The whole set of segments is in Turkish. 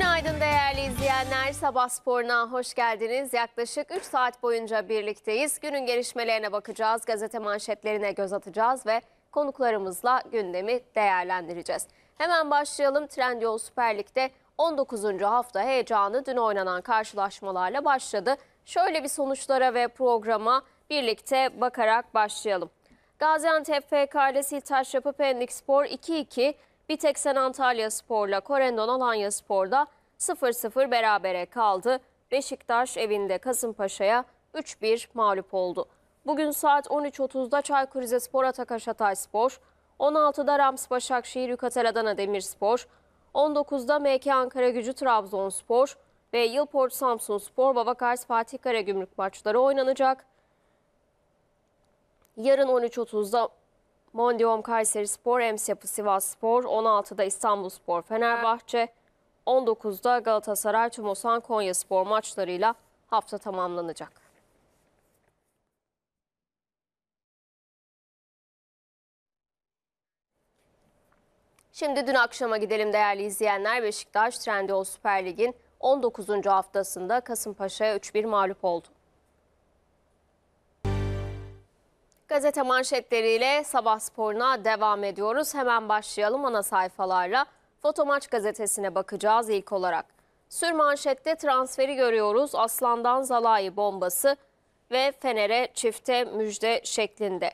Günaydın değerli izleyenler. Sabah Spor'una hoş geldiniz. Yaklaşık 3 saat boyunca birlikteyiz. Günün gelişmelerine bakacağız, gazete manşetlerine göz atacağız ve konuklarımızla gündemi değerlendireceğiz. Hemen başlayalım. Trendyol Süper Lig'de 19. hafta heyecanı dün oynanan karşılaşmalarla başladı. Şöyle bir sonuçlara ve programa birlikte bakarak başlayalım. Gaziantep FK ile Siltaş Yapı Pendik Spor 2-2, Biteksen Antalya Spor'la Korendon Alanya Spor'da 0-0 berabere kaldı. Beşiktaş evinde Kasımpaşa'ya 3-1 mağlup oldu. Bugün saat 13.30'da Çaykur Rizespor Atakaş Hatay 16'da Rams Başakşehir Yukatel Adana Demirspor, 19'da MK Ankara Gücü Trabzonspor ve Yılport Samsun Spor Babakars Fatih Karagümrük maçları oynanacak. Yarın 13.30'da Mondium Kayseri Spor, Emsapı Sivas Spor, 16'da İstanbul Spor Fenerbahçe, 19'da Galatasaray Tümosan Konya Spor maçlarıyla hafta tamamlanacak. Şimdi dün akşama gidelim değerli izleyenler. Beşiktaş Trendyol Süper Lig'in 19. haftasında Kasımpaşa'ya 3-1 mağlup oldu. Gazete manşetleriyle sabah sporuna devam ediyoruz. Hemen başlayalım ana sayfalarla. Fotomaç gazetesine bakacağız ilk olarak. Sür manşette transferi görüyoruz. Aslan'dan Zalai bombası ve Fener'e çifte müjde şeklinde.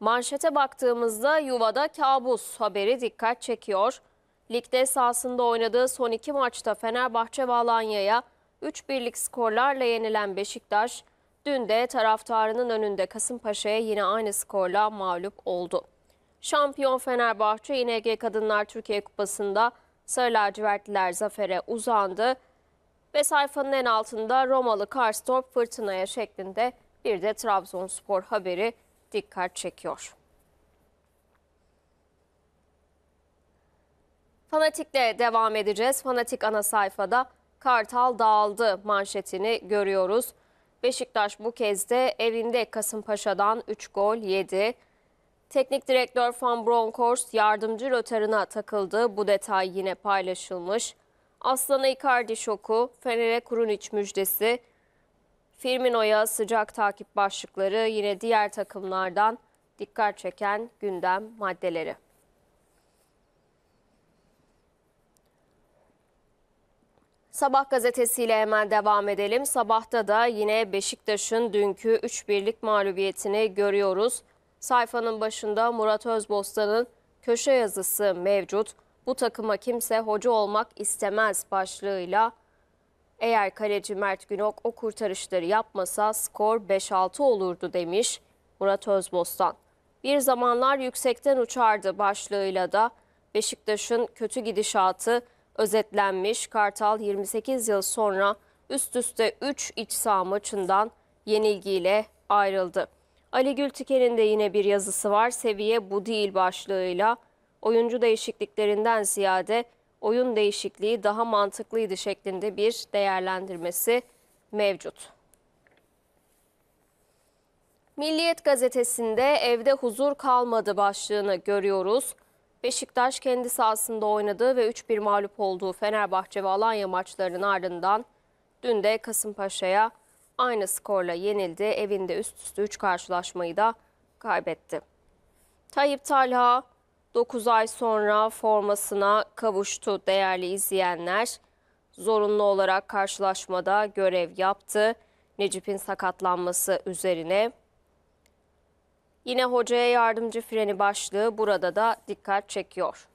Manşete baktığımızda yuvada kabus haberi dikkat çekiyor. Ligde sahasında oynadığı son iki maçta Fenerbahçe ve Alanya'ya 3 birlik skorlarla yenilen Beşiktaş, dün de taraftarının önünde Kasımpaşa'ya yine aynı skorla mağlup oldu. Şampiyon Fenerbahçe İNG Kadınlar Türkiye Kupası'nda Sarı Lacivertliler zafere uzandı ve sayfanın en altında Romalı Karstorp fırtınaya şeklinde bir de Trabzonspor haberi dikkat çekiyor. Fanatik'le devam edeceğiz. Fanatik ana sayfada Kartal dağıldı manşetini görüyoruz. Beşiktaş bu kez de evinde Kasımpaşa'dan 3 gol yedi. Teknik direktör Van Bronckhorst yardımcı rötarına takıldı. Bu detay yine paylaşılmış. Aslan'a Icardi şoku, Fener'e Kurunic müjdesi, Firmino'ya sıcak takip başlıkları yine diğer takımlardan dikkat çeken gündem maddeleri. Sabah gazetesiyle hemen devam edelim. Sabahta da yine Beşiktaş'ın dünkü 3 birlik mağlubiyetini görüyoruz. Sayfanın başında Murat Özbostan'ın köşe yazısı mevcut. Bu takıma kimse hoca olmak istemez başlığıyla eğer kaleci Mert Günok o kurtarışları yapmasa skor 5-6 olurdu demiş Murat Özbostan. Bir zamanlar yüksekten uçardı başlığıyla da Beşiktaş'ın kötü gidişatı özetlenmiş. Kartal 28 yıl sonra üst üste 3 iç saha maçından yenilgiyle ayrıldı. Ali Gültiker'in de yine bir yazısı var. Seviye bu değil başlığıyla oyuncu değişikliklerinden ziyade oyun değişikliği daha mantıklıydı şeklinde bir değerlendirmesi mevcut. Milliyet gazetesinde evde huzur kalmadı başlığını görüyoruz. Beşiktaş kendi sahasında oynadığı ve 3-1 mağlup olduğu Fenerbahçe ve Alanya maçlarının ardından dün de Kasımpaşa'ya aynı skorla yenildi. Evinde üst üste 3 karşılaşmayı da kaybetti. Tayyip Talha 9 ay sonra formasına kavuştu değerli izleyenler. Zorunlu olarak karşılaşmada görev yaptı. Necip'in sakatlanması üzerine. Yine hocaya yardımcı freni başlığı burada da dikkat çekiyor.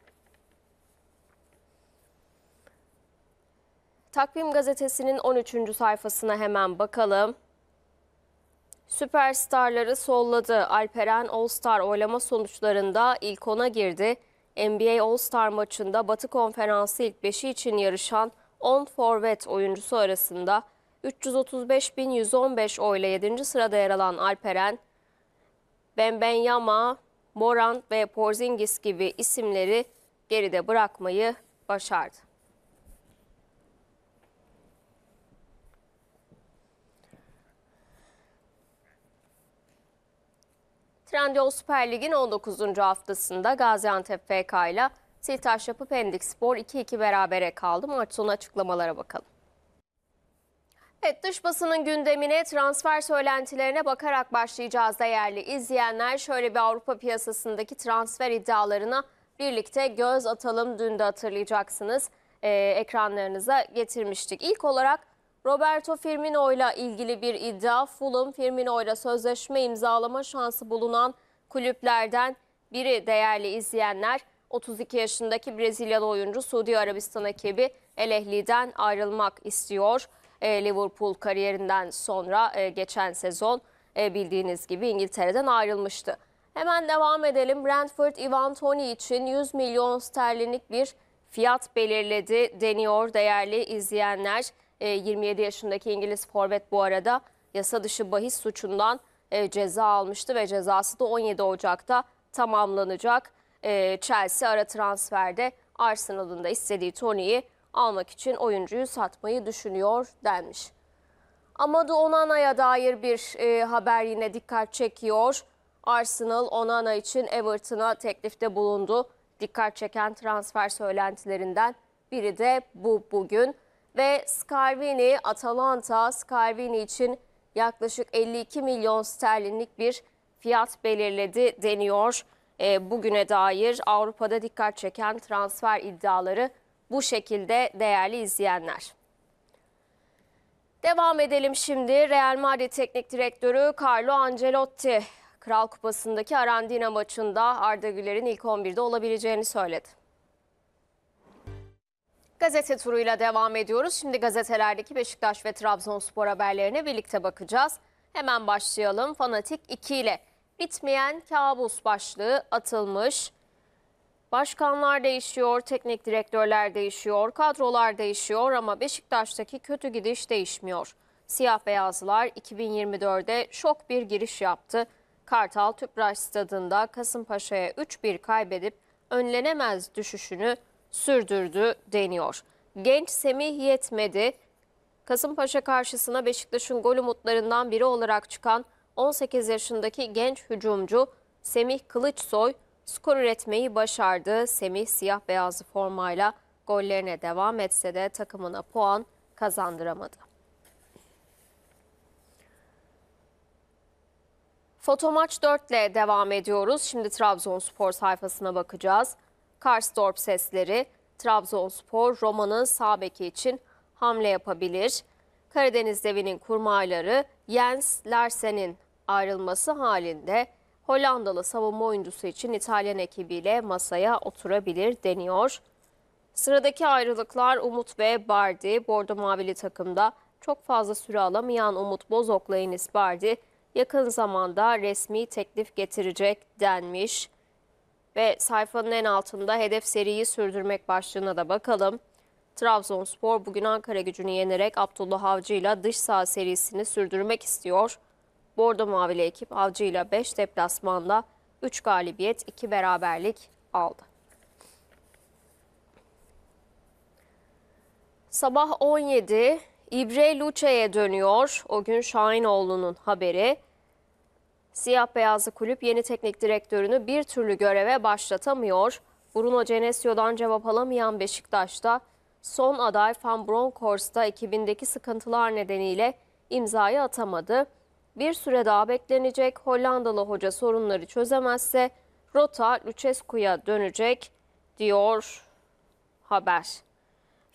Takvim gazetesinin 13. sayfasına hemen bakalım. Süperstarları solladı. Alperen All-Star oylama sonuçlarında ilk 10'a girdi. NBA All-Star maçında Batı Konferansı ilk 5'i için yarışan 10 forvet oyuncusu arasında 335.115 oyla 7. sırada yer alan Alperen, Benbenyama, Morant ve Porzingis gibi isimleri geride bırakmayı başardı. Trendyol Süper Lig'in 19. haftasında Gaziantep FK ile Siltaş Yapı Pendik Spor 2-2 berabere kaldı. Maç sonu açıklamalara bakalım. Evet dış basının gündemine transfer söylentilerine bakarak başlayacağız değerli izleyenler. Şöyle bir Avrupa piyasasındaki transfer iddialarına birlikte göz atalım. Dün de hatırlayacaksınız e, ekranlarınıza getirmiştik. İlk olarak Roberto Firmino ile ilgili bir iddia Fulham Firmino ile sözleşme imzalama şansı bulunan kulüplerden biri değerli izleyenler. 32 yaşındaki Brezilyalı oyuncu Suudi Arabistan ekibi El Ehli'den ayrılmak istiyor. E, Liverpool kariyerinden sonra e, geçen sezon e, bildiğiniz gibi İngiltere'den ayrılmıştı. Hemen devam edelim. Brentford Ivan Toni için 100 milyon sterlinlik bir fiyat belirledi deniyor değerli izleyenler. E, 27 yaşındaki İngiliz forvet bu arada yasa dışı bahis suçundan e, ceza almıştı ve cezası da 17 Ocak'ta tamamlanacak. E, Chelsea ara transferde Arsenal'ın da istediği Tony'yi almak için oyuncuyu satmayı düşünüyor denmiş. Amadou Onana'ya dair bir e, haber yine dikkat çekiyor. Arsenal Onana için Everton'a teklifte bulundu. Dikkat çeken transfer söylentilerinden biri de bu bugün ve Scarvini, Atalanta Scarvini için yaklaşık 52 milyon sterlinlik bir fiyat belirledi deniyor. E, bugüne dair Avrupa'da dikkat çeken transfer iddiaları bu şekilde değerli izleyenler. Devam edelim şimdi. Real Madrid Teknik Direktörü Carlo Ancelotti Kral Kupası'ndaki Arandina maçında Arda Güler'in ilk 11'de olabileceğini söyledi. Gazete turuyla devam ediyoruz. Şimdi gazetelerdeki Beşiktaş ve Trabzonspor haberlerine birlikte bakacağız. Hemen başlayalım. Fanatik 2 ile bitmeyen kabus başlığı atılmış. Başkanlar değişiyor, teknik direktörler değişiyor, kadrolar değişiyor ama Beşiktaş'taki kötü gidiş değişmiyor. Siyah beyazlar 2024'de şok bir giriş yaptı. Kartal Tüpraş stadında Kasımpaşa'ya 3-1 kaybedip önlenemez düşüşünü sürdürdü deniyor. Genç Semih yetmedi. Kasımpaşa karşısına Beşiktaş'ın gol umutlarından biri olarak çıkan 18 yaşındaki genç hücumcu Semih Kılıçsoy skor üretmeyi başardı. Semih siyah beyazlı formayla gollerine devam etse de takımına puan kazandıramadı. Fotomaç 4 ile devam ediyoruz. Şimdi Trabzonspor sayfasına bakacağız. Karsdorp sesleri Trabzonspor Roma'nın sağ beki için hamle yapabilir. Karadeniz devinin kurmayları Jens Larsen'in ayrılması halinde Hollandalı savunma oyuncusu için İtalyan ekibiyle masaya oturabilir deniyor. Sıradaki ayrılıklar Umut ve Bardi. Bordo Mavili takımda çok fazla süre alamayan Umut Bozok'la Enis Bardi yakın zamanda resmi teklif getirecek denmiş. Ve sayfanın en altında hedef seriyi sürdürmek başlığına da bakalım. Trabzonspor bugün Ankara gücünü yenerek Abdullah Avcı ile dış saha serisini sürdürmek istiyor. Bordo Mavili ekip Avcı ile 5 deplasmanda 3 galibiyet 2 beraberlik aldı. Sabah 17 İbre Luce'ye dönüyor. O gün Şahinoğlu'nun haberi. Siyah beyazlı kulüp yeni teknik direktörünü bir türlü göreve başlatamıyor. Bruno Genesio'dan cevap alamayan Beşiktaş'ta son aday Van Bronckhorst ekibindeki sıkıntılar nedeniyle imzayı atamadı. Bir süre daha beklenecek Hollandalı hoca sorunları çözemezse rota Lucescu'ya dönecek diyor haber.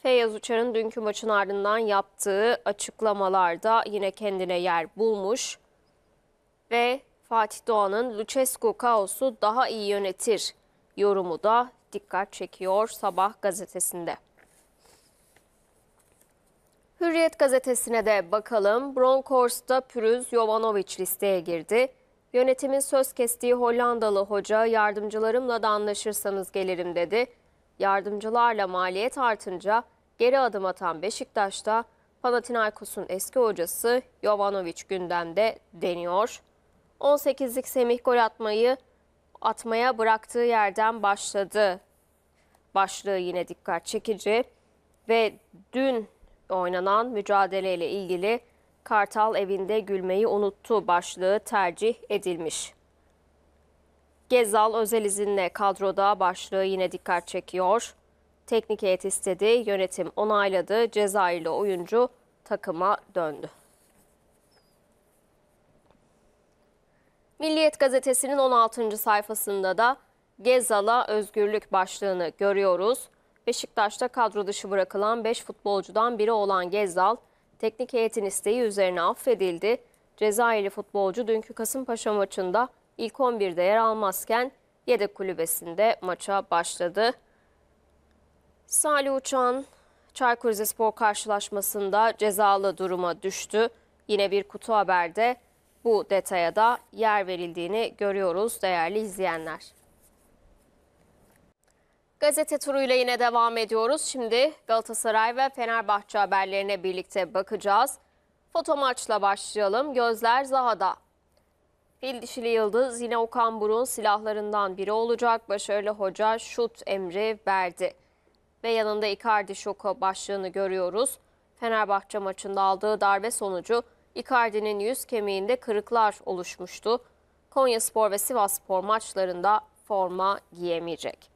Feyyaz Uçar'ın dünkü maçın ardından yaptığı açıklamalarda yine kendine yer bulmuş ve Fatih Doğan'ın Lucescu kaosu daha iyi yönetir yorumu da dikkat çekiyor Sabah gazetesinde. Hürriyet gazetesine de bakalım. Bronkhorst'ta pürüz Jovanovic listeye girdi. Yönetimin söz kestiği Hollandalı hoca yardımcılarımla da anlaşırsanız gelirim dedi. Yardımcılarla maliyet artınca geri adım atan Beşiktaş'ta Panathinaikos'un eski hocası Jovanovic gündemde deniyor. 18'lik Semih gol atmayı atmaya bıraktığı yerden başladı. Başlığı yine dikkat çekici ve dün oynanan mücadeleyle ilgili Kartal evinde gülmeyi unuttu başlığı tercih edilmiş. Gezal özel izinle kadroda başlığı yine dikkat çekiyor. Teknik heyet istedi, yönetim onayladı, Cezayirli oyuncu takıma döndü. Milliyet gazetesinin 16. sayfasında da Gezal'a özgürlük başlığını görüyoruz. Beşiktaş'ta kadro dışı bırakılan 5 futbolcudan biri olan Gezal, teknik heyetin isteği üzerine affedildi. Cezayirli futbolcu dünkü Kasımpaşa maçında ilk 11'de yer almazken yedek kulübesinde maça başladı. Salih Uçan, Çaykur Rizespor karşılaşmasında cezalı duruma düştü. Yine bir kutu haberde bu detaya da yer verildiğini görüyoruz değerli izleyenler. Gazete turuyla yine devam ediyoruz. Şimdi Galatasaray ve Fenerbahçe haberlerine birlikte bakacağız. Foto maçla başlayalım. Gözler Zaha'da. Fil dişili yıldız yine Okan Burun silahlarından biri olacak. Başarılı hoca şut emri verdi. Ve yanında Icardi şoka başlığını görüyoruz. Fenerbahçe maçında aldığı darbe sonucu Icardi'nin yüz kemiğinde kırıklar oluşmuştu. Konya Spor ve Sivas Spor maçlarında forma giyemeyecek.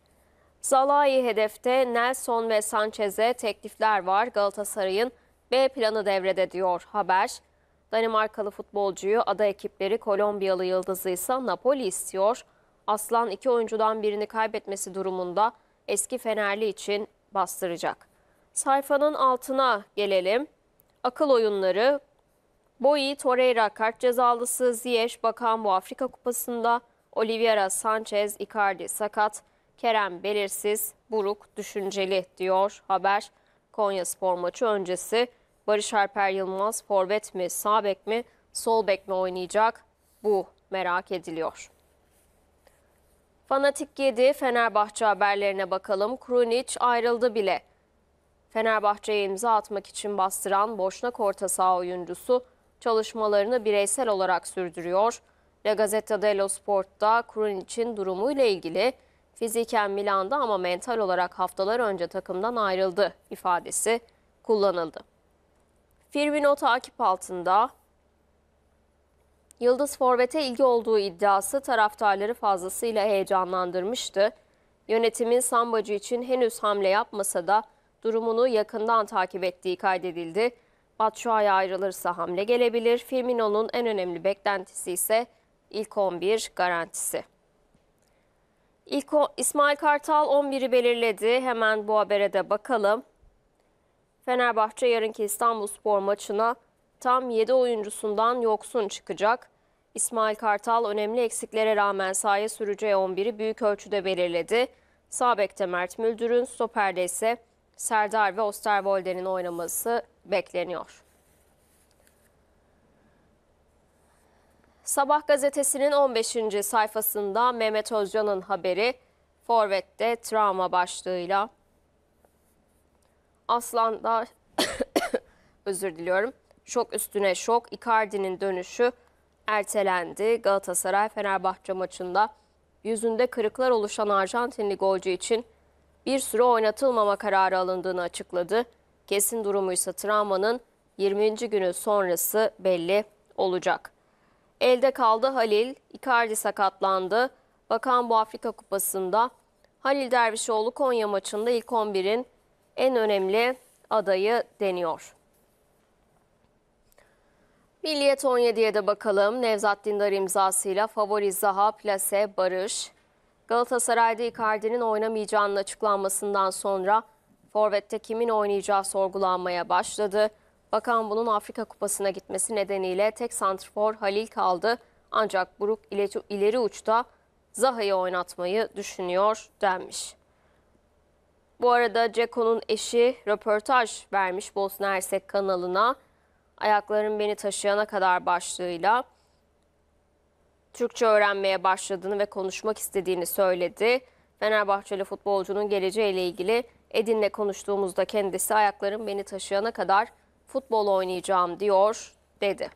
Zalai hedefte Nelson ve Sanchez'e teklifler var. Galatasaray'ın B planı devrede diyor haber. Danimarkalı futbolcuyu ada ekipleri Kolombiyalı yıldızı ise Napoli istiyor. Aslan iki oyuncudan birini kaybetmesi durumunda eski Fenerli için bastıracak. Sayfanın altına gelelim. Akıl oyunları Boyi, Torreira kart cezalısı, Ziyech, Bakan Bu Afrika Kupası'nda, Oliveira, Sanchez, Icardi sakat, Kerem belirsiz, Buruk düşünceli diyor haber. Konya spor maçı öncesi Barış Alper Yılmaz forvet mi, sağ bek mi, sol bek mi oynayacak? Bu merak ediliyor. Fanatik 7 Fenerbahçe haberlerine bakalım. Krunic ayrıldı bile. Fenerbahçe'ye imza atmak için bastıran Boşnak orta saha oyuncusu çalışmalarını bireysel olarak sürdürüyor. La Gazzetta dello Sport'ta için durumuyla ilgili fiziken Milan'da ama mental olarak haftalar önce takımdan ayrıldı ifadesi kullanıldı. Firmino takip altında Yıldız Forvet'e ilgi olduğu iddiası taraftarları fazlasıyla heyecanlandırmıştı. Yönetimin Sambacı için henüz hamle yapmasa da durumunu yakından takip ettiği kaydedildi. Batshuayi ayrılırsa hamle gelebilir. Firmino'nun en önemli beklentisi ise ilk 11 garantisi. İlk o, İsmail Kartal 11'i belirledi. Hemen bu habere de bakalım. Fenerbahçe yarınki İstanbulspor maçına tam 7 oyuncusundan yoksun çıkacak. İsmail Kartal önemli eksiklere rağmen sahaya süreceği 11'i büyük ölçüde belirledi. Sağ bekte Mert Müldür'ün, stoperde ise Serdar ve Osterwolder'in oynaması bekleniyor. Sabah gazetesinin 15. sayfasında Mehmet Özcan'ın haberi Forvet'te travma başlığıyla. Aslan'da özür diliyorum. Şok üstüne şok. Icardi'nin dönüşü ertelendi. Galatasaray Fenerbahçe maçında yüzünde kırıklar oluşan Arjantinli golcü için bir süre oynatılmama kararı alındığını açıkladı. Kesin durumu ise travmanın 20. günü sonrası belli olacak. Elde kaldı Halil, Icardi sakatlandı. Bakan bu Afrika Kupası'nda Halil Dervişoğlu Konya maçında ilk 11'in en önemli adayı deniyor. Milliyet 17'ye de bakalım. Nevzat Dindar imzasıyla favori Zaha, Plase, Barış, Galatasaray'da Icardi'nin oynamayacağının açıklanmasından sonra Forvet'te kimin oynayacağı sorgulanmaya başladı. Bakan bunun Afrika Kupası'na gitmesi nedeniyle tek santrfor Halil kaldı. Ancak Buruk ileri uçta Zaha'yı oynatmayı düşünüyor denmiş. Bu arada Ceko'nun eşi röportaj vermiş Bosna Hersek kanalına. Ayakların beni taşıyana kadar başlığıyla. Türkçe öğrenmeye başladığını ve konuşmak istediğini söyledi. Fenerbahçeli futbolcunun geleceğiyle ilgili Edin'le konuştuğumuzda kendisi ayaklarım beni taşıyana kadar futbol oynayacağım diyor dedi.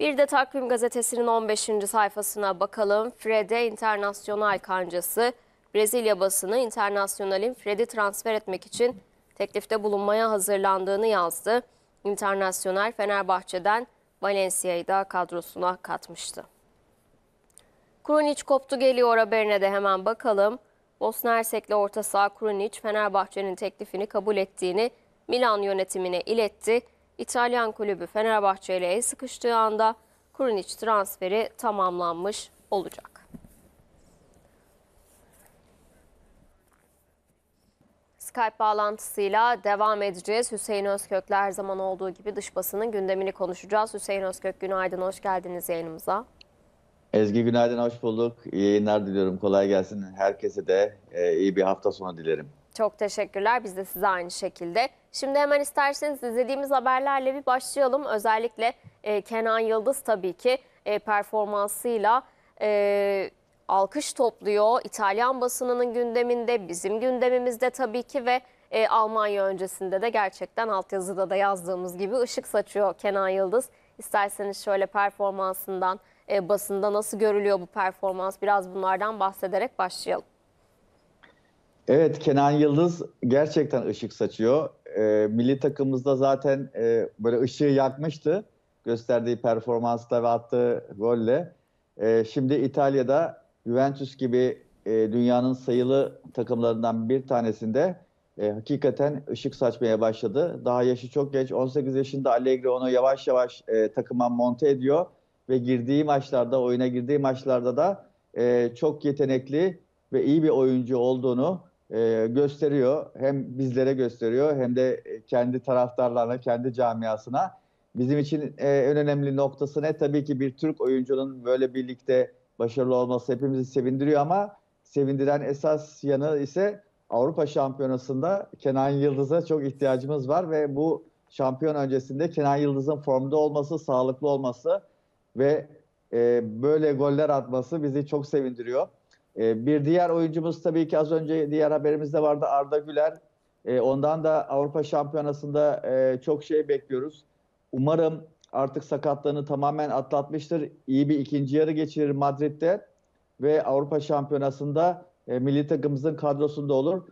Bir de Takvim Gazetesi'nin 15. sayfasına bakalım. Fred'e internasyonal kancası Brezilya basını internasyonalin Fred'i transfer etmek için teklifte bulunmaya hazırlandığını yazdı. İnternasyonel Fenerbahçe'den Valencia'yı da kadrosuna katmıştı. Krunic koptu geliyor haberine de hemen bakalım. Bosna Hersek'le orta saha Krunic Fenerbahçe'nin teklifini kabul ettiğini Milan yönetimine iletti. İtalyan kulübü Fenerbahçe ile el sıkıştığı anda Krunic transferi tamamlanmış olacak. Skype bağlantısıyla devam edeceğiz. Hüseyin Özkök'le her zaman olduğu gibi dış basının gündemini konuşacağız. Hüseyin Özkök günaydın, hoş geldiniz yayınımıza. Ezgi günaydın, hoş bulduk. İyi yayınlar diliyorum, kolay gelsin. Herkese de e, iyi bir hafta sonu dilerim. Çok teşekkürler, biz de size aynı şekilde. Şimdi hemen isterseniz izlediğimiz haberlerle bir başlayalım. Özellikle e, Kenan Yıldız tabii ki e, performansıyla... E, alkış topluyor. İtalyan basınının gündeminde, bizim gündemimizde tabii ki ve e, Almanya öncesinde de gerçekten altyazıda da yazdığımız gibi ışık saçıyor Kenan Yıldız. İsterseniz şöyle performansından, e, basında nasıl görülüyor bu performans biraz bunlardan bahsederek başlayalım. Evet Kenan Yıldız gerçekten ışık saçıyor. E, milli takımımızda zaten e, böyle ışığı yakmıştı gösterdiği performansla ve attığı golle. E, şimdi İtalya'da Juventus gibi e, dünyanın sayılı takımlarından bir tanesinde e, hakikaten ışık saçmaya başladı. Daha yaşı çok genç. 18 yaşında Allegri onu yavaş yavaş e, takıma monte ediyor ve girdiği maçlarda, oyuna girdiği maçlarda da e, çok yetenekli ve iyi bir oyuncu olduğunu e, gösteriyor. Hem bizlere gösteriyor hem de e, kendi taraftarlarına, kendi camiasına. Bizim için e, en önemli noktası ne? Tabii ki bir Türk oyuncunun böyle birlikte başarılı olması hepimizi sevindiriyor ama sevindiren esas yanı ise Avrupa Şampiyonası'nda Kenan Yıldız'a çok ihtiyacımız var ve bu şampiyon öncesinde Kenan Yıldız'ın formda olması, sağlıklı olması ve e, böyle goller atması bizi çok sevindiriyor. E, bir diğer oyuncumuz tabii ki az önce diğer haberimizde vardı Arda Güler. E, ondan da Avrupa Şampiyonası'nda e, çok şey bekliyoruz. Umarım artık sakatlığını tamamen atlatmıştır. İyi bir ikinci yarı geçirir Madrid'de ve Avrupa Şampiyonası'nda e, milli takımımızın kadrosunda olur.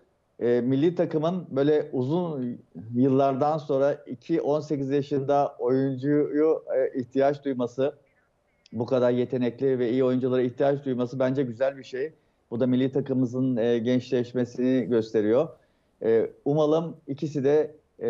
E, milli takımın böyle uzun yıllardan sonra 2-18 yaşında oyuncuyu e, ihtiyaç duyması, bu kadar yetenekli ve iyi oyunculara ihtiyaç duyması bence güzel bir şey. Bu da milli takımımızın e, gençleşmesini gösteriyor. E, umalım ikisi de e,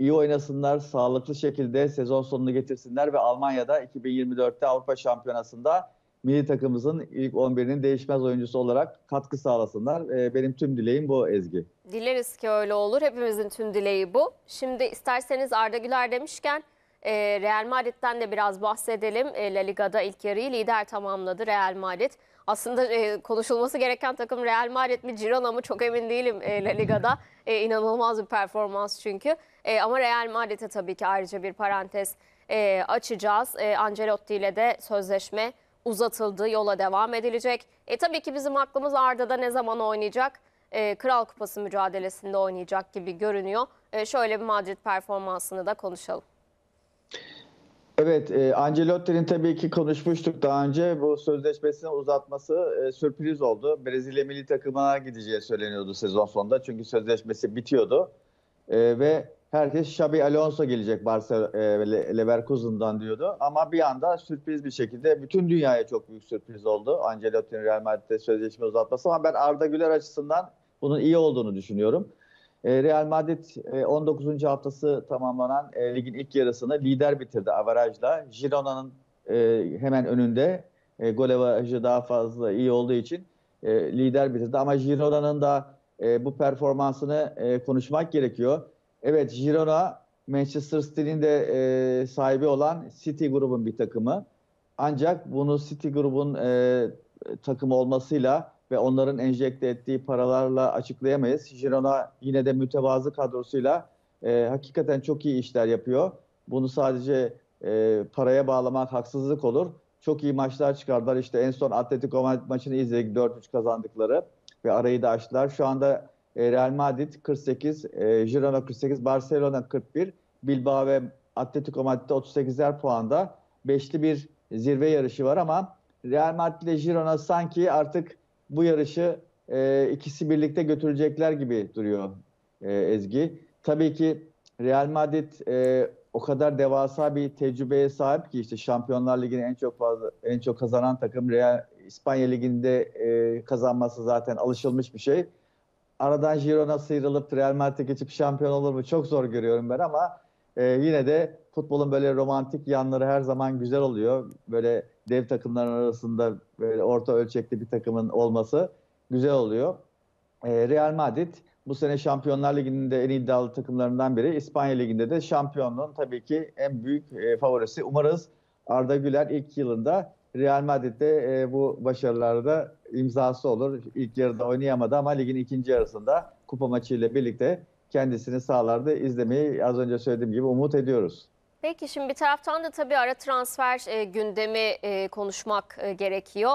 iyi oynasınlar, sağlıklı şekilde sezon sonunu getirsinler ve Almanya'da 2024'te Avrupa Şampiyonası'nda milli takımımızın ilk 11'inin değişmez oyuncusu olarak katkı sağlasınlar. Ee, benim tüm dileğim bu Ezgi. Dileriz ki öyle olur. Hepimizin tüm dileği bu. Şimdi isterseniz Arda Güler demişken e, Real Madrid'den de biraz bahsedelim. E, La Liga'da ilk yarıyı lider tamamladı Real Madrid. Aslında e, konuşulması gereken takım Real Madrid mi Girona mı çok emin değilim e, La Liga'da. E, inanılmaz bir performans çünkü. E, ama Real Madrid'e tabii ki ayrıca bir parantez e, açacağız. E, Ancelotti ile de sözleşme uzatıldı, yola devam edilecek. E tabii ki bizim aklımız Arda'da ne zaman oynayacak? E, Kral Kupası mücadelesinde oynayacak gibi görünüyor. E, şöyle bir Madrid performansını da konuşalım. Evet, e, Ancelotti'nin tabii ki konuşmuştuk daha önce. Bu sözleşmesini uzatması e, sürpriz oldu. Brezilya milli takımına gideceği söyleniyordu sezon sonunda. Çünkü sözleşmesi bitiyordu. E, ve herkes Xabi Alonso gelecek Barcelona e, Leverkusen'dan diyordu. Ama bir anda sürpriz bir şekilde bütün dünyaya çok büyük sürpriz oldu. Ancelotti'nin Real Madrid'de sözleşme uzatması. Ama ben Arda Güler açısından bunun iyi olduğunu düşünüyorum. E, Real Madrid 19. E, haftası tamamlanan e, ligin ilk yarısını lider bitirdi avarajla. Girona'nın hemen önünde gol avarajı daha fazla iyi olduğu için lider bitirdi. Ama Girona'nın da bu performansını konuşmak gerekiyor. Evet Girona Manchester City'nin de sahibi olan City grubun bir takımı. Ancak bunu City grubun takımı olmasıyla ve onların enjekte ettiği paralarla açıklayamayız. Girona yine de mütevazı kadrosuyla e, hakikaten çok iyi işler yapıyor. Bunu sadece e, paraya bağlamak haksızlık olur. Çok iyi maçlar çıkardılar. İşte en son Atletico Madrid maçını izledik 4-3 kazandıkları ve arayı da açtılar. Şu anda e, Real Madrid 48, e, Girona 48, Barcelona 41, Bilbao ve Atletico Madrid'de 38'er puanda. Beşli bir zirve yarışı var ama Real Madrid ile Girona sanki artık bu yarışı e, ikisi birlikte götürecekler gibi duruyor e, Ezgi. Tabii ki Real Madrid e, o kadar devasa bir tecrübeye sahip ki işte Şampiyonlar Ligi'ni en çok fazla en çok kazanan takım Real İspanya Ligi'nde e, kazanması zaten alışılmış bir şey. Aradan Girona sıyrılıp Real Madrid'e geçip şampiyon olur mu çok zor görüyorum ben ama e, yine de futbolun böyle romantik yanları her zaman güzel oluyor. Böyle dev takımların arasında böyle orta ölçekli bir takımın olması güzel oluyor. E, Real Madrid bu sene Şampiyonlar liginde en iddialı takımlarından biri. İspanya Ligi'nde de şampiyonluğun tabii ki en büyük e, favorisi. Umarız Arda Güler ilk yılında Real Madrid'de e, bu başarılarda imzası olur. İlk yarıda oynayamadı ama ligin ikinci yarısında kupa maçıyla birlikte kendisini sahalarda izlemeyi az önce söylediğim gibi umut ediyoruz. Peki şimdi bir taraftan da tabii ara transfer e, gündemi e, konuşmak e, gerekiyor.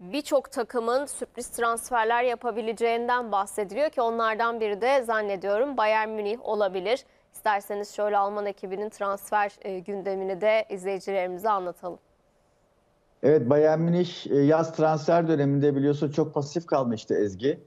Birçok takımın sürpriz transferler yapabileceğinden bahsediliyor ki onlardan biri de zannediyorum Bayern Münih olabilir. İsterseniz şöyle Alman ekibinin transfer e, gündemini de izleyicilerimize anlatalım. Evet Bayern Münih e, yaz transfer döneminde biliyorsun çok pasif kalmıştı Ezgi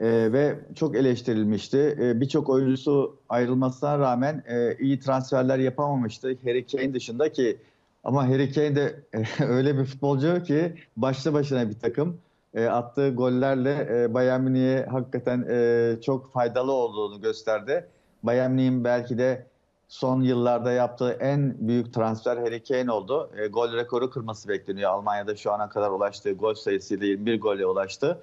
e, ve çok eleştirilmişti. E, Birçok oyuncusu ayrılmasına rağmen e, iyi transferler yapamamıştı Harry Kane dışında ki ama Harry Kane de öyle bir futbolcu ki başlı başına bir takım. E, attığı gollerle e, Bayern Münih'e hakikaten e, çok faydalı olduğunu gösterdi. Bayern Münih'in belki de son yıllarda yaptığı en büyük transfer Harry Kane oldu. E, gol rekoru kırması bekleniyor. Almanya'da şu ana kadar ulaştığı gol sayısıyla 21 gole ulaştı.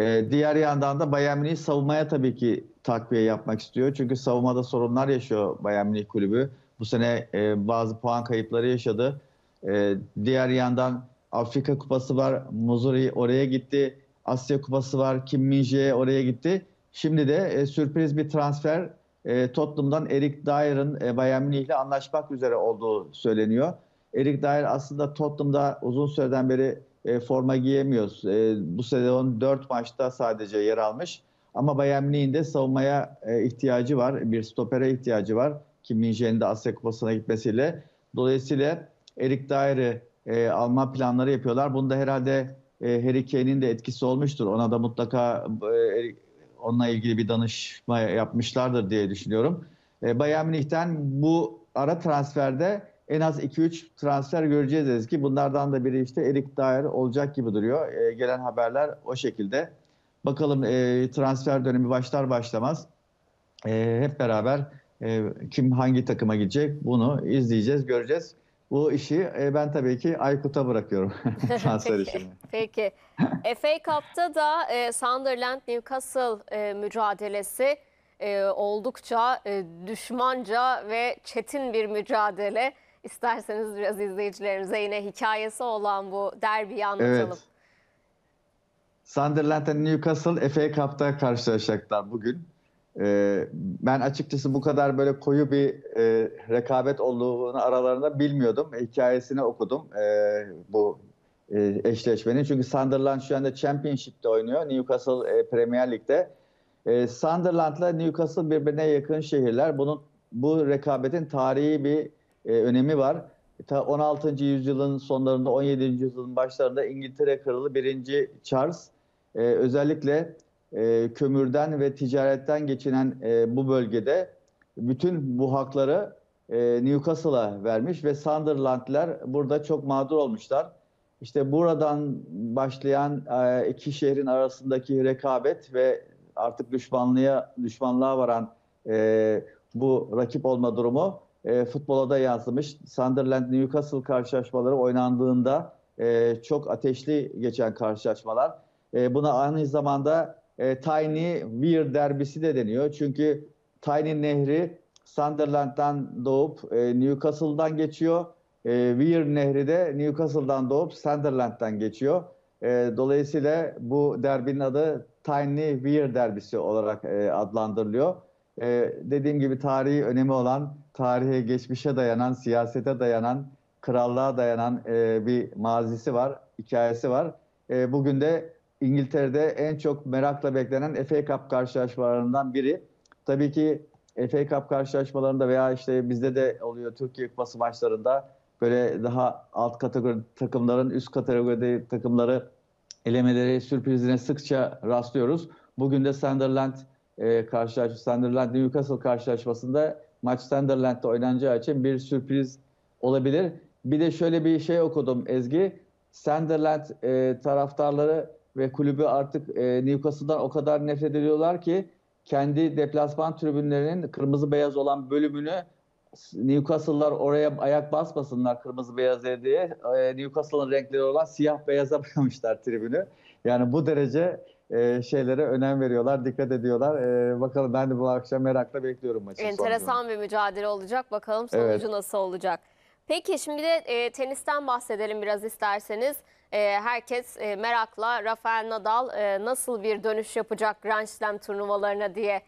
E, diğer yandan da Bayern Münih savunmaya tabii ki takviye yapmak istiyor. Çünkü savunmada sorunlar yaşıyor Bayern Münih kulübü. Bu sene e, bazı puan kayıpları yaşadı. E, diğer yandan Afrika Kupası var. Muzuri oraya gitti. Asya Kupası var. Kim Minje oraya gitti. Şimdi de e, sürpriz bir transfer e, Tottenham'dan Erik Dyer'ın e, Bayern Münih ile anlaşmak üzere olduğu söyleniyor. Erik Dyer aslında Tottenham'da uzun süreden beri e, forma giyemiyoruz. E, bu sezon 4 maçta sadece yer almış. Ama Bayern Münih'in de savunmaya e, ihtiyacı var. Bir stopere ihtiyacı var. Ki Minjen'in de Asya Kupası'na gitmesiyle. Dolayısıyla Erik Dair'i e, alma planları yapıyorlar. Bunda herhalde e, Harry Kane'in de etkisi olmuştur. Ona da mutlaka e, onunla ilgili bir danışma yapmışlardır diye düşünüyorum. E, Bayern Münih'ten bu ara transferde en az 2-3 transfer göreceğiz ki bunlardan da biri işte Erik Dyer olacak gibi duruyor. E, gelen haberler o şekilde. Bakalım e, transfer dönemi başlar başlamaz e, hep beraber e, kim hangi takıma gidecek bunu izleyeceğiz, göreceğiz. Bu işi e, ben tabii ki Aykut'a bırakıyorum transfer peki, işini. Peki. FA Cup'ta da e, Sunderland Newcastle e, mücadelesi e, oldukça e, düşmanca ve çetin bir mücadele. İsterseniz biraz izleyicilerimize yine hikayesi olan bu derbiyi anlatalım. Evet. Sunderland Newcastle FA Cup'ta karşılaşacaklar bugün. Ee, ben açıkçası bu kadar böyle koyu bir e, rekabet olduğunu aralarında bilmiyordum. Hikayesini okudum e, bu e, eşleşmenin. Çünkü Sunderland şu anda Championship'te oynuyor. Newcastle e, Premier Lig'de. E, Sunderland'la Newcastle birbirine yakın şehirler. Bunun bu rekabetin tarihi bir e, önemi var. E, ta 16. yüzyılın sonlarında 17. yüzyılın başlarında İngiltere Kralı 1. Charles e, özellikle e, kömürden ve ticaretten geçinen e, bu bölgede bütün bu hakları e, Newcastle'a vermiş ve Sunderland'ler burada çok mağdur olmuşlar. İşte buradan başlayan e, iki şehrin arasındaki rekabet ve artık düşmanlığa düşmanlığa varan e, bu rakip olma durumu e, futbola da yansımış. Sunderland Newcastle karşılaşmaları oynandığında e, çok ateşli geçen karşılaşmalar. E, buna aynı zamanda e, Tiny Weir derbisi de deniyor. Çünkü Tiny Nehri Sunderland'dan doğup e, Newcastle'dan geçiyor. E, Weir Nehri de Newcastle'dan doğup Sunderland'dan geçiyor. E, dolayısıyla bu derbinin adı Tiny Weir derbisi olarak e, adlandırılıyor. E, dediğim gibi tarihi önemi olan tarihe, geçmişe dayanan, siyasete dayanan, krallığa dayanan e, bir mazisi var, hikayesi var. E, bugün de İngiltere'de en çok merakla beklenen FA Cup karşılaşmalarından biri. Tabii ki FA Cup karşılaşmalarında veya işte bizde de oluyor Türkiye Kupası maçlarında böyle daha alt kategori takımların üst kategoride takımları elemeleri sürprizine sıkça rastlıyoruz. Bugün de Sunderland e, karşılaşması, Sunderland Newcastle karşılaşmasında maç Sunderland'da oynanacağı için bir sürpriz olabilir. Bir de şöyle bir şey okudum Ezgi. Sunderland e, taraftarları ve kulübü artık e, Newcastle'dan o kadar nefret ediyorlar ki kendi deplasman tribünlerinin kırmızı beyaz olan bölümünü Newcastle'lar oraya ayak basmasınlar kırmızı beyaz diye. E, Newcastle'ın renkleri olan siyah beyaza boyamışlar tribünü. Yani bu derece e, şeylere önem veriyorlar, dikkat ediyorlar. E, bakalım ben de bu akşam merakla bekliyorum maçı. Enteresan sonucunu. bir mücadele olacak. Bakalım sonucu evet. nasıl olacak. Peki şimdi de e, tenisten bahsedelim biraz isterseniz. herkes merakla Rafael Nadal nasıl bir dönüş yapacak Grand Slam turnuvalarına diye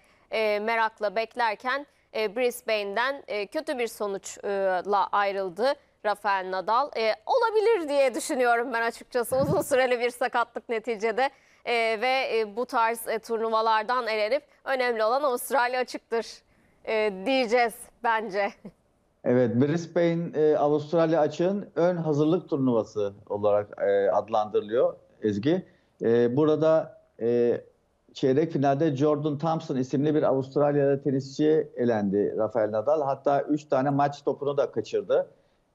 merakla beklerken e, Brisbane'den kötü bir sonuçla ayrıldı. Rafael Nadal. E, olabilir diye düşünüyorum ben açıkçası. Uzun süreli bir sakatlık neticede e, ve e, bu tarz e, turnuvalardan elenip önemli olan Avustralya açıktır e, diyeceğiz bence. Evet, Brisbane e, Avustralya açığın ön hazırlık turnuvası olarak e, adlandırılıyor Ezgi. E, burada e, çeyrek finalde Jordan Thompson isimli bir Avustralya'da tenisçi elendi Rafael Nadal. Hatta 3 tane maç topunu da kaçırdı.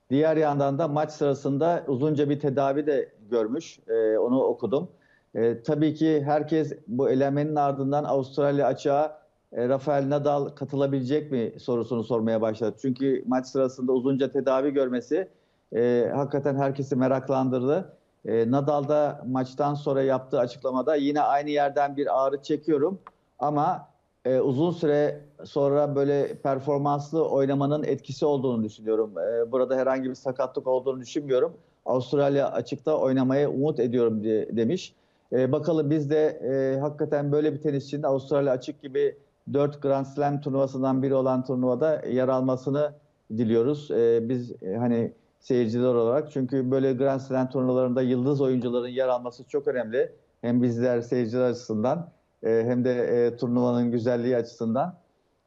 Diğer yandan da maç sırasında uzunca bir tedavi de görmüş. E, onu okudum. E, tabii ki herkes bu elemenin ardından Avustralya açığa e, Rafael Nadal katılabilecek mi sorusunu sormaya başladı. Çünkü maç sırasında uzunca tedavi görmesi e, hakikaten herkesi meraklandırdı. E, Nadal da maçtan sonra yaptığı açıklamada yine aynı yerden bir ağrı çekiyorum ama e, uzun süre sonra böyle performanslı oynamanın etkisi olduğunu düşünüyorum. E, burada herhangi bir sakatlık olduğunu düşünmüyorum. Avustralya açıkta oynamaya umut ediyorum diye demiş. E, bakalım biz de e, hakikaten böyle bir tenisçinin Avustralya açık gibi 4 Grand Slam turnuvasından biri olan turnuvada yer almasını diliyoruz. E, biz e, hani seyirciler olarak çünkü böyle Grand Slam turnuvalarında yıldız oyuncuların yer alması çok önemli. Hem bizler seyirciler açısından e, hem de e, turnuvanın güzelliği açısından.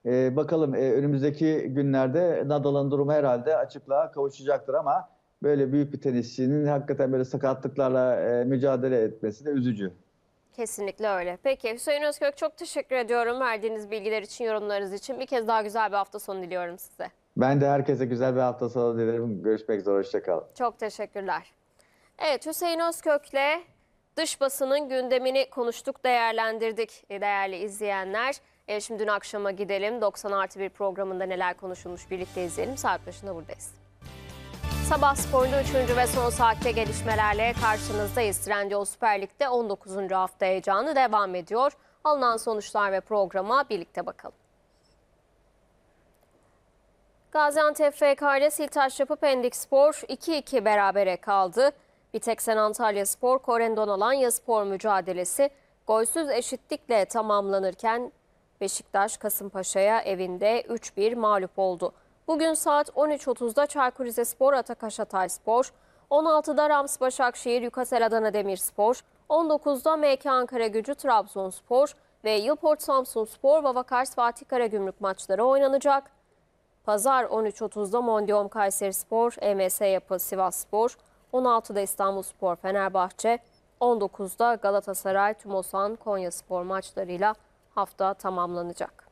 E, bakalım e, önümüzdeki günlerde Nadal'ın durumu herhalde açıklığa kavuşacaktır ama böyle büyük bir tenisçinin hakikaten böyle sakatlıklarla e, mücadele etmesi de üzücü. Kesinlikle öyle. Peki Hüseyin Özkök çok teşekkür ediyorum verdiğiniz bilgiler için, yorumlarınız için. Bir kez daha güzel bir hafta sonu diliyorum size. Ben de herkese güzel bir hafta sonu dilerim. Görüşmek üzere, hoşçakalın. Çok teşekkürler. Evet Hüseyin Özkök'le dış basının gündemini konuştuk, değerlendirdik e, değerli izleyenler. E, şimdi dün akşama gidelim. 90 artı bir programında neler konuşulmuş birlikte izleyelim. Saat başında buradayız. Sabah sporunda 3. ve son saatte gelişmelerle karşınızdayız. Trendyol Süper Lig'de 19. hafta heyecanı devam ediyor. Alınan sonuçlar ve programa birlikte bakalım. Gaziantep FK ile Siltaş Yapı Pendik Spor 2-2 berabere kaldı. Biteksen Antalya Spor, Korendon Alanya Spor mücadelesi golsüz eşitlikle tamamlanırken Beşiktaş Kasımpaşa'ya evinde 3-1 mağlup oldu. Bugün saat 13.30'da Çaykur Rizespor Atakaş Hatayspor, 16'da Rams Başakşehir Yukasel Adana Demirspor, 19'da MK Ankara Gücü Trabzonspor ve Yılport Samsun Spor Vavakars Fatih Karagümrük maçları oynanacak. Pazar 13.30'da Mondium Kayseri Spor, EMS Yapı Sivas Spor, 16'da İstanbul Spor Fenerbahçe, 19'da Galatasaray Tümosan Konya Spor maçlarıyla hafta tamamlanacak.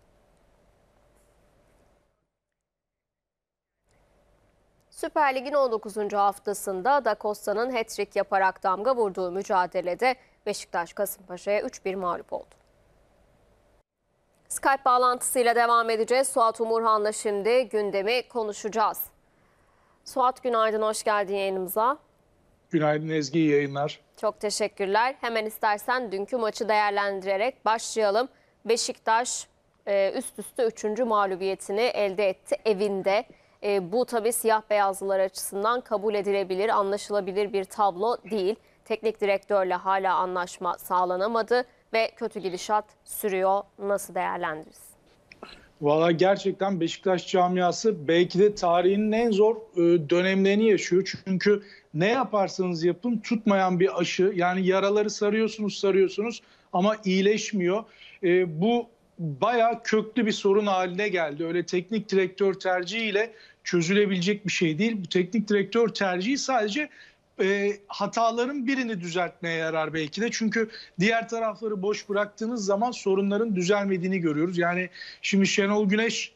Süper Lig'in 19. haftasında Da Costa'nın hat-trick yaparak damga vurduğu mücadelede Beşiktaş Kasımpaşa'ya 3-1 mağlup oldu. Skype bağlantısıyla devam edeceğiz. Suat Umurhan'la şimdi gündemi konuşacağız. Suat günaydın, hoş geldin yayınımıza. Günaydın Ezgi, iyi yayınlar. Çok teşekkürler. Hemen istersen dünkü maçı değerlendirerek başlayalım. Beşiktaş e, üst üste 3. mağlubiyetini elde etti evinde. E, bu tabii siyah beyazlılar açısından kabul edilebilir, anlaşılabilir bir tablo değil. Teknik direktörle hala anlaşma sağlanamadı ve kötü gidişat sürüyor. Nasıl değerlendiririz? Valla gerçekten Beşiktaş camiası belki de tarihinin en zor e, dönemlerini yaşıyor. Çünkü ne yaparsanız yapın tutmayan bir aşı yani yaraları sarıyorsunuz sarıyorsunuz ama iyileşmiyor. E, bu baya köklü bir sorun haline geldi. Öyle teknik direktör tercihiyle çözülebilecek bir şey değil. Bu teknik direktör tercihi sadece e, hataların birini düzeltmeye yarar belki de. Çünkü diğer tarafları boş bıraktığınız zaman sorunların düzelmediğini görüyoruz. Yani şimdi Şenol Güneş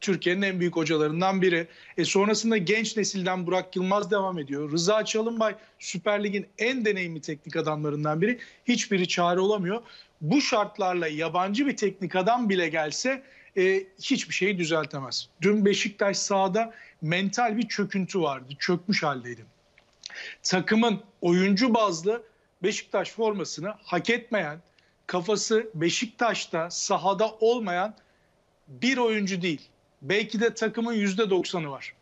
Türkiye'nin en büyük hocalarından biri. E sonrasında genç nesilden Burak Yılmaz devam ediyor. Rıza Çalınbay Süper Lig'in en deneyimli teknik adamlarından biri. Hiçbiri çare olamıyor. Bu şartlarla yabancı bir teknik adam bile gelse e, hiçbir şeyi düzeltemez. Dün Beşiktaş sahada mental bir çöküntü vardı. Çökmüş haldeydi. Takımın oyuncu bazlı Beşiktaş formasını hak etmeyen, kafası Beşiktaş'ta sahada olmayan bir oyuncu değil. Belki de takımın %90'ı var.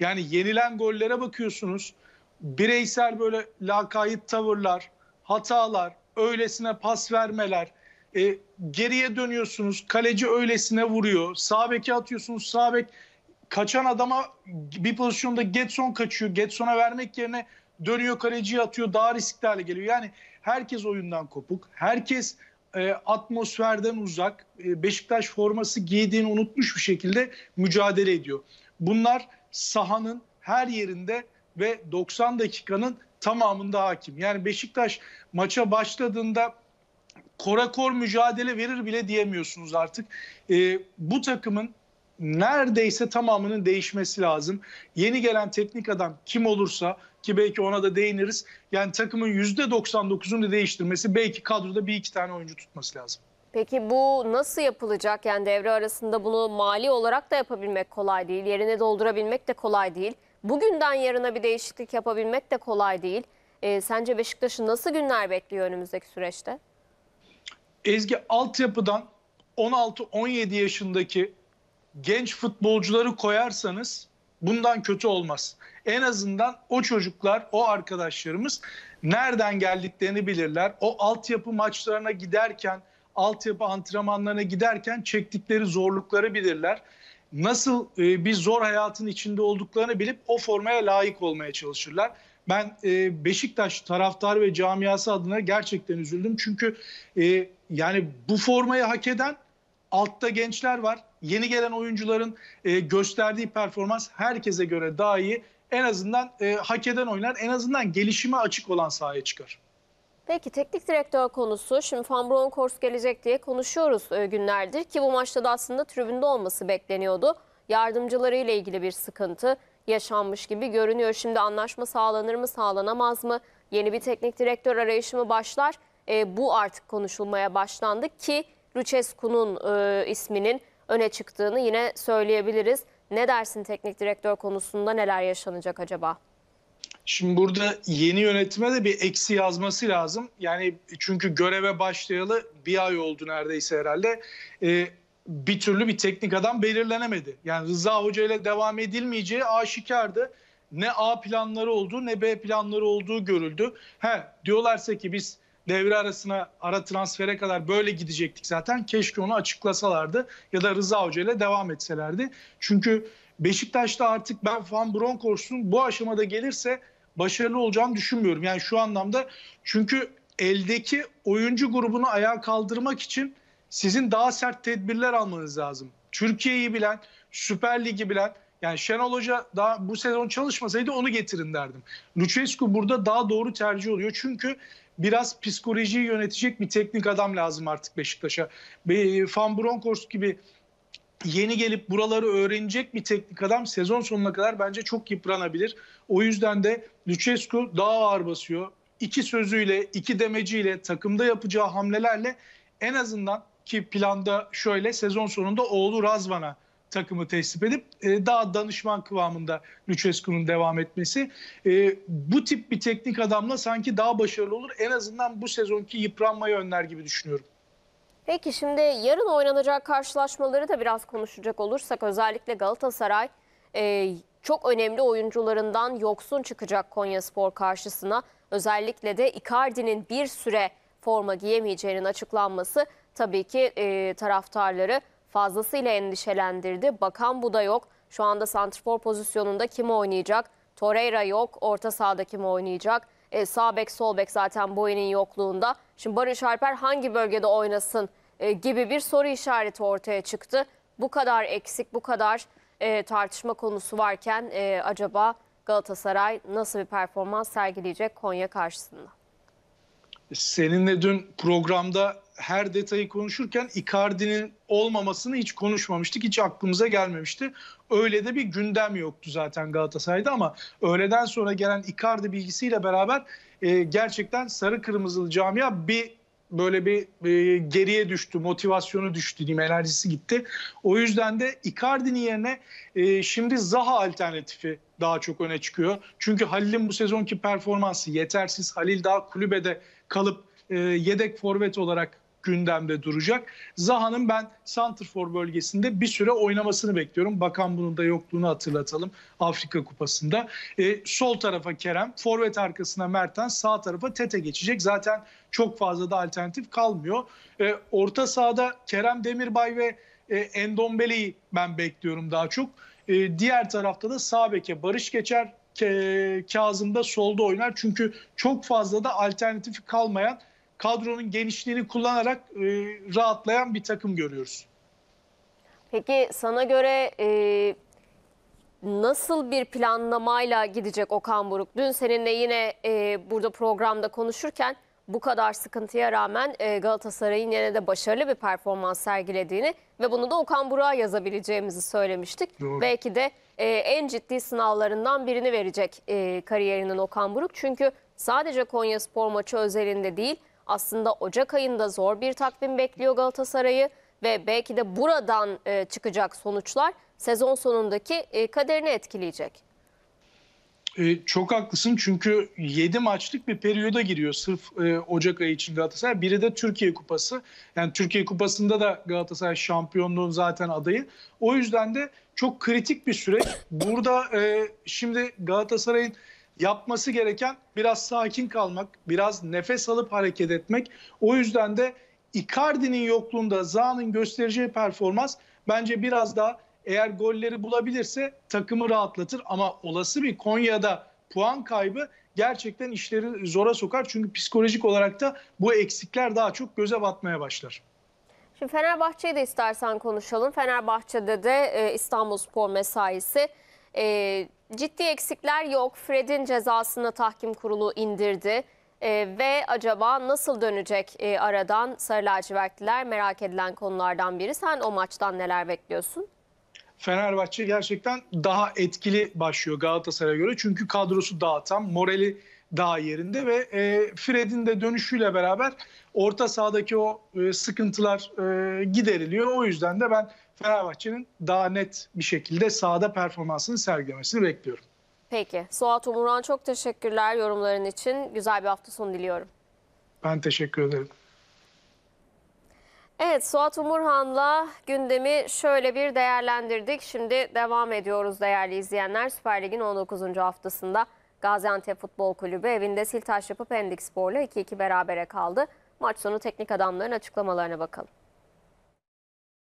Yani yenilen gollere bakıyorsunuz. Bireysel böyle lakayit tavırlar, hatalar, öylesine pas vermeler, e, geriye dönüyorsunuz. Kaleci öylesine vuruyor. Sağ beke atıyorsunuz. Sağ bek kaçan adama bir pozisyonda Getson kaçıyor. Getson'a vermek yerine dönüyor kaleciye atıyor. Daha riskli hale geliyor. Yani herkes oyundan kopuk. Herkes e, atmosferden uzak. E, Beşiktaş forması giydiğini unutmuş bir şekilde mücadele ediyor. Bunlar sahanın her yerinde ve 90 dakikanın tamamında hakim. Yani Beşiktaş maça başladığında korakor mücadele verir bile diyemiyorsunuz artık. E, bu takımın neredeyse tamamının değişmesi lazım. Yeni gelen teknik adam kim olursa ki belki ona da değiniriz. Yani takımın %99'unu değiştirmesi belki kadroda bir iki tane oyuncu tutması lazım. Peki bu nasıl yapılacak? Yani devre arasında bunu mali olarak da yapabilmek kolay değil. Yerine doldurabilmek de kolay değil. Bugünden yarına bir değişiklik yapabilmek de kolay değil. E, sence Beşiktaş'ı nasıl günler bekliyor önümüzdeki süreçte? Ezgi altyapıdan 16-17 yaşındaki genç futbolcuları koyarsanız bundan kötü olmaz. En azından o çocuklar, o arkadaşlarımız nereden geldiklerini bilirler. O altyapı maçlarına giderken, altyapı antrenmanlarına giderken çektikleri zorlukları bilirler. Nasıl e, bir zor hayatın içinde olduklarını bilip o formaya layık olmaya çalışırlar. Ben e, Beşiktaş taraftar ve camiası adına gerçekten üzüldüm. Çünkü e, yani bu formayı hak eden altta gençler var. Yeni gelen oyuncuların e, gösterdiği performans herkese göre daha iyi. En azından e, hak eden oynar. En azından gelişime açık olan sahaya çıkar. Peki teknik direktör konusu şimdi Van Bronckhorst gelecek diye konuşuyoruz e, günlerdir ki bu maçta da aslında tribünde olması bekleniyordu. Yardımcıları ile ilgili bir sıkıntı yaşanmış gibi görünüyor. Şimdi anlaşma sağlanır mı sağlanamaz mı? Yeni bir teknik direktör arayışı mı başlar? E, bu artık konuşulmaya başlandı ki Lucescu'nun e, isminin öne çıktığını yine söyleyebiliriz. Ne dersin teknik direktör konusunda neler yaşanacak acaba? Şimdi burada yeni yönetime de bir eksi yazması lazım. Yani çünkü göreve başlayalı bir ay oldu neredeyse herhalde. Ee, bir türlü bir teknik adam belirlenemedi. Yani Rıza Hoca ile devam edilmeyeceği aşikardı. Ne A planları olduğu ne B planları olduğu görüldü. He diyorlarsa ki biz devre arasına ara transfere kadar böyle gidecektik zaten. Keşke onu açıklasalardı ya da Rıza Hoca ile devam etselerdi. Çünkü Beşiktaş'ta artık ben Van Bronckhorst'un bu aşamada gelirse başarılı olacağını düşünmüyorum. Yani şu anlamda çünkü eldeki oyuncu grubunu ayağa kaldırmak için sizin daha sert tedbirler almanız lazım. Türkiye'yi bilen, Süper Lig'i bilen yani Şenol Hoca daha bu sezon çalışmasaydı onu getirin derdim. Lucescu burada daha doğru tercih oluyor. Çünkü biraz psikolojiyi yönetecek bir teknik adam lazım artık Beşiktaş'a. Van Bronckhorst gibi yeni gelip buraları öğrenecek bir teknik adam sezon sonuna kadar bence çok yıpranabilir. O yüzden de Lucescu daha ağır basıyor. İki sözüyle, iki demeciyle, takımda yapacağı hamlelerle en azından ki planda şöyle sezon sonunda oğlu Razvan'a takımı teslim edip e, daha danışman kıvamında Lucescu'nun devam etmesi. E, bu tip bir teknik adamla sanki daha başarılı olur. En azından bu sezonki yıpranmayı önler gibi düşünüyorum. Peki şimdi yarın oynanacak karşılaşmaları da biraz konuşacak olursak özellikle Galatasaray e, çok önemli oyuncularından yoksun çıkacak Konyaspor karşısına. Özellikle de Icardi'nin bir süre forma giyemeyeceğinin açıklanması tabii ki e, taraftarları fazlasıyla endişelendirdi. Bakan bu da yok. Şu anda santrfor pozisyonunda kim oynayacak? Torreira yok. Orta sahada kim oynayacak? E, sağ bek, sol bek zaten Boy'un yokluğunda. Şimdi Barış Alper hangi bölgede oynasın e, gibi bir soru işareti ortaya çıktı. Bu kadar eksik, bu kadar e, tartışma konusu varken e, acaba Galatasaray nasıl bir performans sergileyecek Konya karşısında? Seninle dün programda her detayı konuşurken Icardi'nin olmamasını hiç konuşmamıştık. Hiç aklımıza gelmemişti. Öyle de bir gündem yoktu zaten Galatasaray'da ama öğleden sonra gelen Icardi bilgisiyle beraber e, gerçekten sarı kırmızılı camia bir böyle bir e, geriye düştü, motivasyonu düştü diyeyim, enerjisi gitti. O yüzden de Icardi'nin yerine e, şimdi Zaha alternatifi daha çok öne çıkıyor. Çünkü Halil'in bu sezonki performansı yetersiz. Halil daha kulübede kalıp e, yedek forvet olarak gündemde duracak. Zaha'nın ben Santrfor bölgesinde bir süre oynamasını bekliyorum. Bakan bunun da yokluğunu hatırlatalım Afrika Kupası'nda. E, sol tarafa Kerem, forvet arkasına Merten, sağ tarafa Tete geçecek. Zaten çok fazla da alternatif kalmıyor. E, orta sahada Kerem Demirbay ve e, Endombele'yi ben bekliyorum daha çok. E, diğer tarafta da sağ beke Barış Geçer, Kazım da solda oynar. Çünkü çok fazla da alternatifi kalmayan kadronun genişliğini kullanarak e, rahatlayan bir takım görüyoruz. Peki sana göre e, nasıl bir planlamayla gidecek Okan Buruk? Dün seninle yine e, burada programda konuşurken bu kadar sıkıntıya rağmen e, Galatasaray'ın yine de başarılı bir performans sergilediğini ve bunu da Okan Burak'a yazabileceğimizi söylemiştik. Doğru. Belki de e, en ciddi sınavlarından birini verecek e, kariyerinin Okan Buruk. Çünkü sadece Konya Spor maçı özelinde değil aslında Ocak ayında zor bir takvim bekliyor Galatasaray'ı ve belki de buradan e, çıkacak sonuçlar sezon sonundaki e, kaderini etkileyecek. E, çok haklısın çünkü 7 maçlık bir periyoda giriyor sırf Ocak ayı için Galatasaray. Biri de Türkiye Kupası. Yani Türkiye Kupası'nda da Galatasaray şampiyonluğun zaten adayı. O yüzden de çok kritik bir süreç. Burada şimdi Galatasaray'ın yapması gereken biraz sakin kalmak, biraz nefes alıp hareket etmek. O yüzden de Icardi'nin yokluğunda Zaha'nın göstereceği performans bence biraz daha eğer golleri bulabilirse takımı rahatlatır ama olası bir Konya'da puan kaybı gerçekten işleri zora sokar. Çünkü psikolojik olarak da bu eksikler daha çok göze batmaya başlar. Şimdi Fenerbahçe'yi de istersen konuşalım. Fenerbahçe'de de e, İstanbul Spor mesaisi e, Ciddi eksikler yok. Fred'in cezasını tahkim kurulu indirdi. Ee, ve acaba nasıl dönecek e, aradan Sarı Lacivertliler merak edilen konulardan biri. Sen o maçtan neler bekliyorsun? Fenerbahçe gerçekten daha etkili başlıyor Galatasaray'a göre. Çünkü kadrosu daha tam, morali daha yerinde ve e, Fred'in de dönüşüyle beraber orta sahadaki o e, sıkıntılar e, gideriliyor. O yüzden de ben Fenerbahçe'nin daha net bir şekilde sahada performansını sergilemesini bekliyorum. Peki. Suat Umuran çok teşekkürler yorumların için. Güzel bir hafta sonu diliyorum. Ben teşekkür ederim. Evet Suat Umurhan'la gündemi şöyle bir değerlendirdik. Şimdi devam ediyoruz değerli izleyenler. Süper Lig'in 19. haftasında Gaziantep Futbol Kulübü evinde Siltaş yapıp Pendik Spor'la 2-2 berabere kaldı. Maç sonu teknik adamların açıklamalarına bakalım.